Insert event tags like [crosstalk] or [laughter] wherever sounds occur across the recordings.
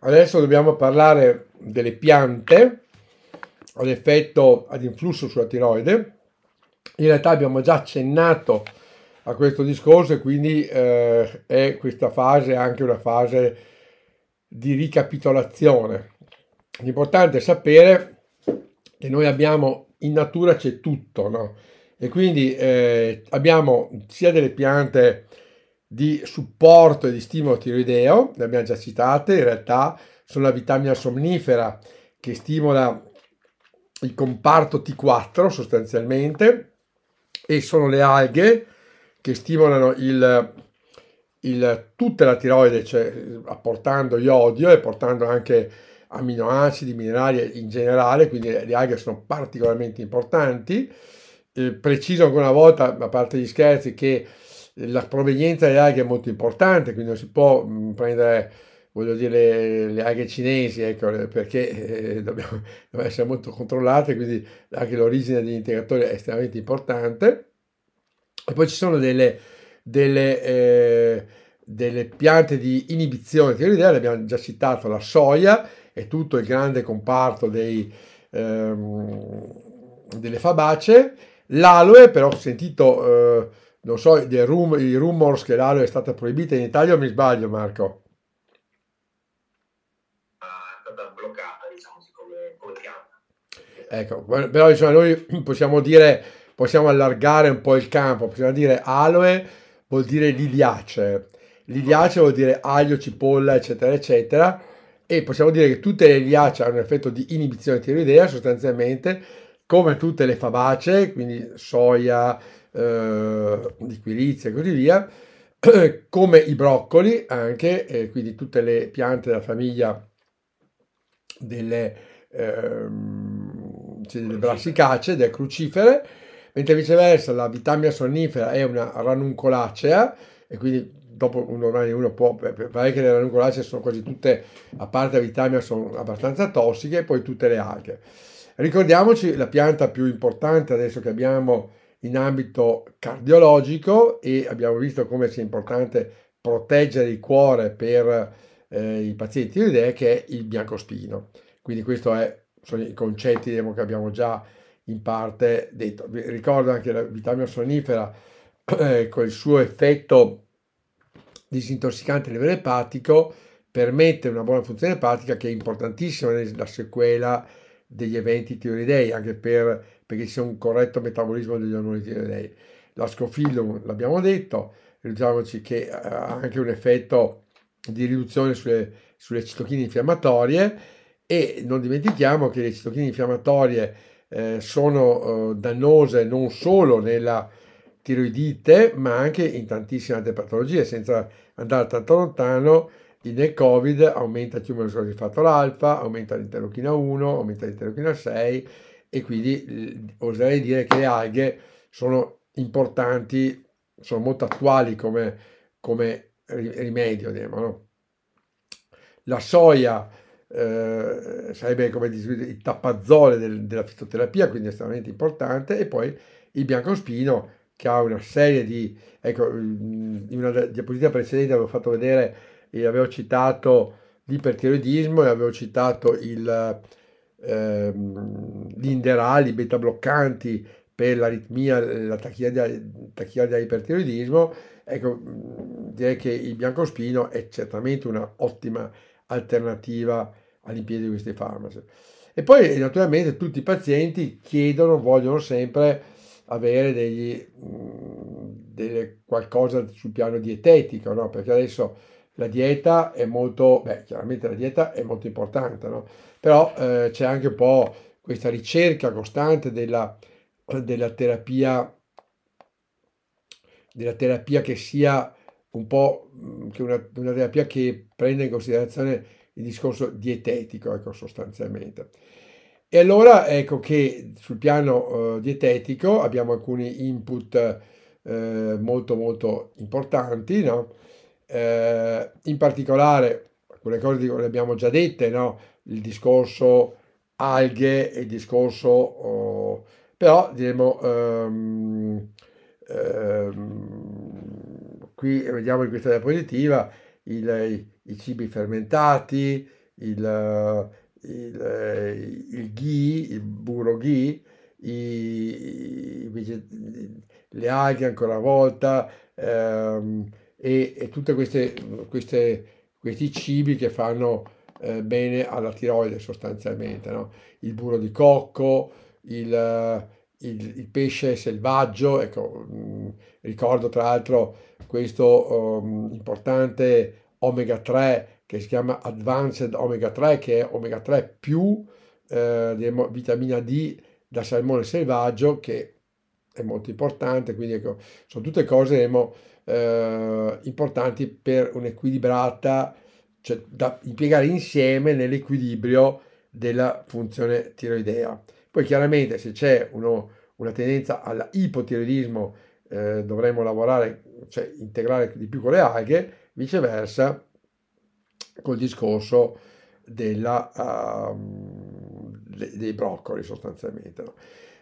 Adesso dobbiamo parlare delle piante ad effetto, ad influsso sulla tiroide. In realtà abbiamo già accennato a questo discorso e quindi eh, è questa fase anche una fase di ricapitolazione. L'importante è sapere che noi abbiamo in natura c'è tutto, no? E quindi eh, abbiamo sia delle piante di supporto e di stimolo tiroideo, le abbiamo già citate, in realtà sono la vitamina somnifera che stimola il comparto T4 sostanzialmente e sono le alghe che stimolano il, il, tutta la tiroide, cioè apportando iodio e portando anche aminoacidi, minerali in generale, quindi le alghe sono particolarmente importanti. Eh, preciso ancora una volta, a parte gli scherzi, che la provenienza delle alghe è molto importante, quindi non si può prendere, voglio dire, le, alghe cinesi, ecco, perché eh, dobbiamo, [laughs] dobbiamo, essere molto controllate, quindi anche l'origine degli integratori è estremamente importante. E poi ci sono delle, delle, eh, delle piante di inibizione l'idea l'abbiamo già citato, la soia e tutto il grande comparto dei, ehm, delle fabacee, l'aloe, però ho sentito... Eh, non so, rum- i rumors che l'aloe è stata proibita in Italia o mi sbaglio Marco? Ah, è stata bloccata, diciamo, Ecco, però diciamo, noi possiamo dire, possiamo allargare un po' il campo, possiamo dire aloe vuol dire liliace, liliace vuol dire aglio, cipolla, eccetera, eccetera, e possiamo dire che tutte le liliace hanno un effetto di inibizione tiroidea sostanzialmente, come tutte le fabacee, quindi soia, eh, di Quirizia e così via, [clears throat] come i broccoli anche, eh, quindi tutte le piante della famiglia delle, ehm, cioè delle brassicacee, delle crucifere, mentre viceversa la vitamina sonnifera è una ranuncolacea e quindi dopo normale uno può, pare che le ranuncolacee sono quasi tutte, a parte la vitamina, sono abbastanza tossiche e poi tutte le altre. Ricordiamoci la pianta più importante adesso che abbiamo in ambito cardiologico e abbiamo visto come sia importante proteggere il cuore per eh, i pazienti tiroidei che è il biancospino. Quindi questi sono i concetti diciamo, che abbiamo già in parte detto. Vi ricordo anche la vitamina sonifera eh, col suo effetto disintossicante a livello epatico permette una buona funzione epatica che è importantissima nella sequela degli eventi tiroidei anche per perché sia un corretto metabolismo degli ormoni L'ascofillum, l'abbiamo detto, ricordiamoci che eh, ha anche un effetto di riduzione sulle, sulle citochine infiammatorie e non dimentichiamo che le citochine infiammatorie eh, sono eh, dannose non solo nella tiroidite ma anche in tantissime altre patologie senza andare tanto lontano nel covid aumenta il tumore di fattore alfa aumenta l'interleuchina 1 aumenta l'interleuchina 6 e quindi oserei dire che le alghe sono importanti, sono molto attuali come, come rimedio. Diciamo, no? La soia eh, sarebbe come il tappazzole del, della fitoterapia, quindi estremamente importante, e poi il biancospino che ha una serie di... Ecco, in una diapositiva precedente avevo fatto vedere, avevo citato l'ipertiroidismo e avevo citato il ehm, gli beta bloccanti per l'aritmia, la tachiardia, tachiardia ipertiroidismo, ecco, direi che il biancospino è certamente un'ottima alternativa all'impiego di questi farmaci. E poi naturalmente tutti i pazienti chiedono, vogliono sempre avere degli, delle, qualcosa sul piano dietetico, no? perché adesso la dieta è molto, beh chiaramente la dieta è molto importante, no? Però eh, c'è anche un po' questa ricerca costante della, della, terapia, della terapia che sia un po' mm, che una, una terapia che prenda in considerazione il discorso dietetico, ecco, sostanzialmente. E allora ecco che sul piano eh, dietetico abbiamo alcuni input eh, molto molto importanti, no? eh, in particolare alcune cose dico, le abbiamo già dette, no? il discorso alghe, e il discorso... Oh, però diremo... Um, um, qui vediamo in questa diapositiva il, i, cibi fermentati, il, il, il ghi, il burro ghi, i, i, le alghe ancora una volta ehm, e, e, tutte queste, queste questi cibi che fanno eh, bene alla tiroide sostanzialmente, no? il burro di cocco, il, eh, il, il pesce selvaggio, ecco, mm, ricordo tra l'altro questo um, importante omega 3 che si chiama Advanced Omega 3 che è omega 3 più eh, vitamina D da salmone selvaggio che è molto importante, quindi ecco, sono tutte cose diciamo, eh, importanti per un'equilibrata, cioè da impiegare insieme nell'equilibrio della funzione tiroidea. Poi chiaramente se c'è uno, una tendenza all'ipotiroidismo eh, dovremmo lavorare, cioè integrare di più con le alghe, viceversa col discorso della, uh, dei broccoli sostanzialmente. No?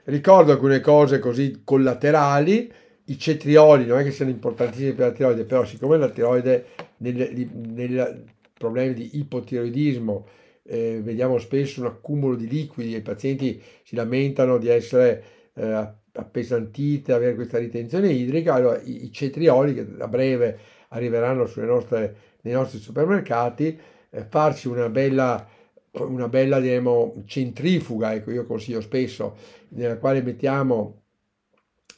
Ricordo alcune cose così collaterali, i cetrioli non è che siano importantissimi per la tiroide, però siccome la tiroide nei problemi di ipotiroidismo eh, vediamo spesso un accumulo di liquidi e i pazienti si lamentano di essere eh, appesantiti, avere questa ritenzione idrica, allora i, i cetrioli che a breve arriveranno nostre, nei nostri supermercati, eh, farci una bella una bella diremo, centrifuga, ecco io consiglio spesso, nella quale mettiamo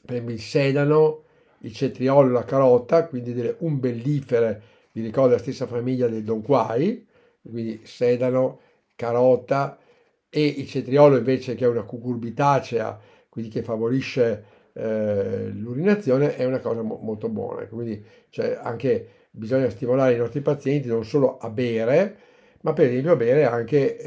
prende il sedano, il cetriolo, la carota, quindi delle umbellifere, vi ricordo la stessa famiglia del Don Quai, quindi sedano, carota e il cetriolo invece che è una cucurbitacea, quindi che favorisce eh, l'urinazione, è una cosa mo- molto buona. Quindi cioè, anche bisogna stimolare i nostri pazienti non solo a bere, ma per esempio a bere anche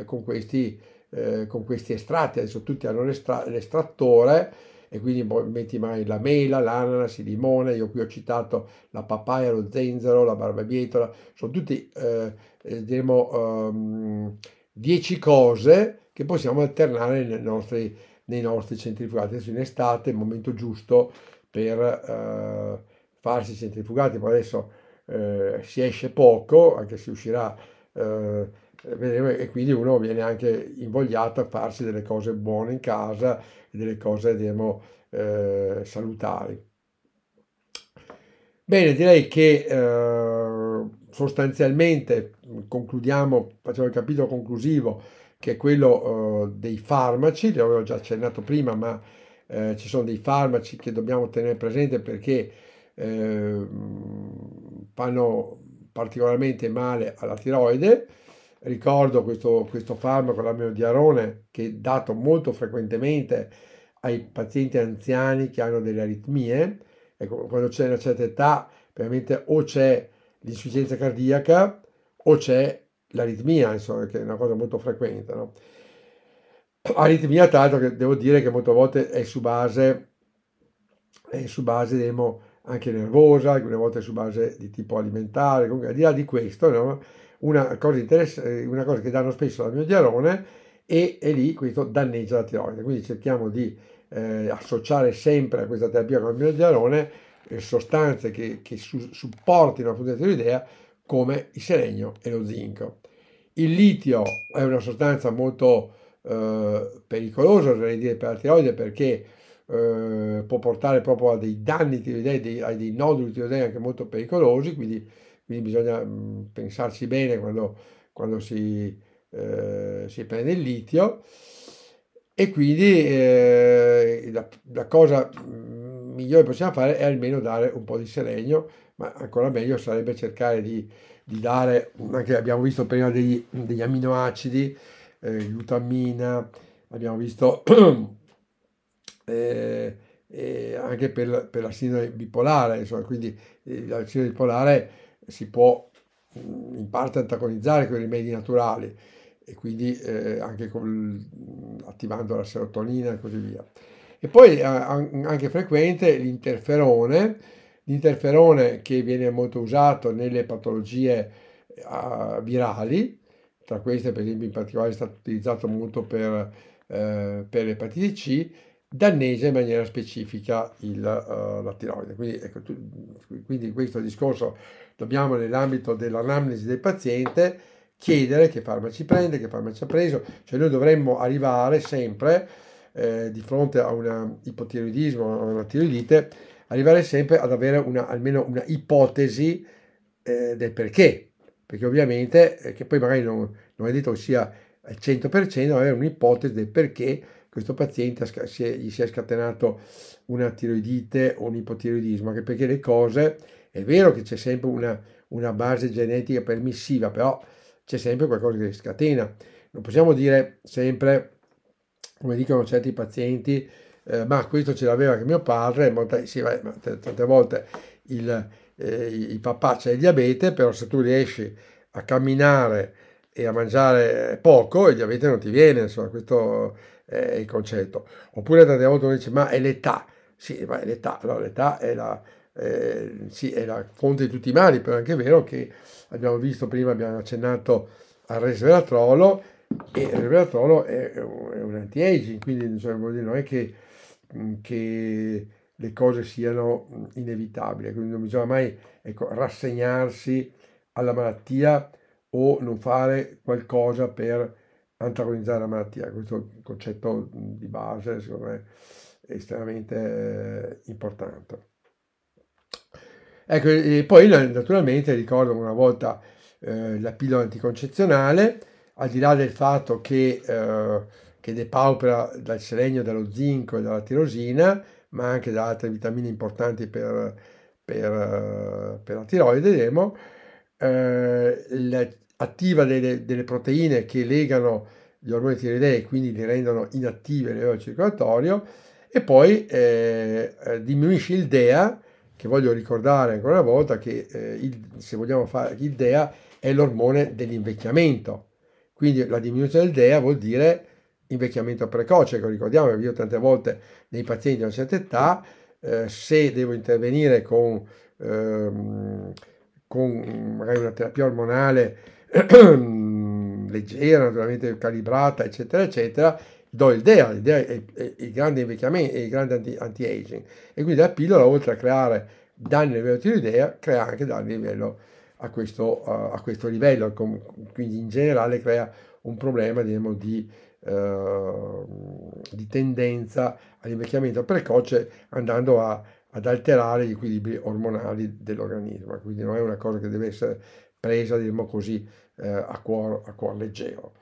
eh, con, questi, eh, con questi estratti, adesso tutti hanno l'estrattore, e quindi metti mai la mela, l'ananas, il limone, io qui ho citato la papaya, lo zenzero, la barbabietola, sono tutti, eh, eh diremo, um, dieci cose che possiamo alternare nei nostri, nei nostri centrifugati. Adesso in estate è il momento giusto per eh, farsi centrifugati, poi adesso eh, si esce poco, anche se uscirà... Eh, e quindi uno viene anche invogliato a farsi delle cose buone in casa, delle cose diciamo, eh, salutari. Bene, direi che eh, sostanzialmente mm, concludiamo, facciamo il capitolo conclusivo che è quello eh, dei farmaci, li avevo già accennato prima, ma eh, ci sono dei farmaci che dobbiamo tenere presente perché eh, mm, fanno particolarmente male alla tiroide Ricordo questo, questo farmaco, la meodiarone, che è dato molto frequentemente ai pazienti anziani che hanno delle aritmie. Ecco, quando c'è una certa età, ovviamente o c'è l'insufficienza cardiaca o c'è l'aritmia, insomma, che è una cosa molto frequente. No? Aritmia, tra l'altro, che devo dire che molte volte è su base, è su base demo, diciamo, anche nervosa, alcune volte è su base di tipo alimentare, comunque al di là di questo, no? una cosa, eh, una cosa che danno spesso al mio diarone e, e, lì questo danneggia la tiroide. Quindi cerchiamo di eh, associare sempre a questa terapia con il mio eh, sostanze che, che su, supportino la funzione tiroidea come il selenio e lo zinco. Il litio è una sostanza molto eh, pericolosa, dire, per la tiroide perché eh, può portare proprio a dei danni tiroidei, dei, a dei noduli tiroidei anche molto pericolosi, quindi quindi bisogna mh, mhmm, pensarci bene quando, quando si, eh, si, prende il litio e quindi eh, la, la, cosa mhmm, migliore che possiamo fare è almeno dare un po' di selenio ma ancora meglio sarebbe cercare di, di dare, anche abbiamo visto prima degli, degli aminoacidi, eh, glutammina, abbiamo visto [clears throat] eh, eh, anche per, per, la sindrome bipolare, insomma, quindi eh, la sindrome bipolare si può mm, in parte antagonizzare con i rimedi naturali e quindi eh, anche con, mm, attivando la serotonina e così via. E poi eh, anche frequente l'interferone, l'interferone che viene molto usato nelle patologie eh, virali, tra queste per esempio in particolare è stato utilizzato molto per, eh, per l'epatite C, danneggia in maniera specifica il, uh, la tiroide. Quindi, ecco, tu, quindi questo discorso dobbiamo nell'ambito dell'anamnesi del paziente chiedere che farmaci prende, che farmaci ha preso, cioè noi dovremmo arrivare sempre eh, di fronte a un ipotiroidismo, a una tiroidite, arrivare sempre ad avere una, almeno una ipotesi eh, del perché, perché ovviamente, eh, che poi magari non, non è detto sia al 100%, ma avere un'ipotesi del perché questo paziente si è, gli si è scatenato una tiroidite o un ipotiroidismo, anche perché le cose, è vero che c'è sempre una, una base genetica permissiva, però c'è sempre qualcosa che scatena. Non possiamo dire sempre, come dicono certi pazienti, eh, ma questo ce l'aveva anche mio padre, molte, sì, vai, tante volte il, eh, il papà c'è il diabete, però se tu riesci a camminare e a mangiare poco, il diabete non ti viene, insomma, questo eh, il concetto. Oppure tante volte uno dice ma è l'età, sì ma è l'età, no, l'età è la, eh, sì, è la fonte di tutti i mali, però è anche vero che abbiamo visto prima, abbiamo accennato al resveratrolo e il resveratrolo è, è un anti-aging, quindi cioè, dire, non è che, mm, che, le cose siano inevitabili, quindi non bisogna mai ecco, rassegnarsi alla malattia o non fare qualcosa per antagonizzare la malattia, questo è un concetto di base secondo me è estremamente eh, importante. Ecco, e poi naturalmente ricordo una volta eh, la pillola anticoncezionale, al di là del fatto che, eh, che depaupera dal selenio, dallo zinco e dalla tirosina, ma anche da altre vitamine importanti per, per, eh, per la tiroide, demo, eh, attiva delle, delle proteine che legano gli ormoni tiroidei e quindi li rendono inattive a livello circolatorio e poi eh, eh diminuisce il DEA che voglio ricordare ancora una volta che eh, il, se vogliamo fare il DEA è l'ormone dell'invecchiamento quindi la diminuzione del DEA vuol dire invecchiamento precoce che ricordiamo io tante volte nei pazienti di una certa età eh, se devo intervenire con, ehm, con magari una terapia ormonale [clears throat] leggera, naturalmente calibrata, eccetera, eccetera, do il DEA, il DEA è, è, il grande invecchiamento, è il grande anti, anti-aging. E quindi la pillola, oltre a creare danni a livello tiroidea, crea anche danni a, livello, a, questo, a, a questo, livello, quindi in generale crea un problema diciamo, di, eh, di, tendenza all'invecchiamento precoce andando ad alterare gli equilibri ormonali dell'organismo. Quindi non è una cosa che deve essere presa, diciamo così, eh, a, cuor, a cuor leggero.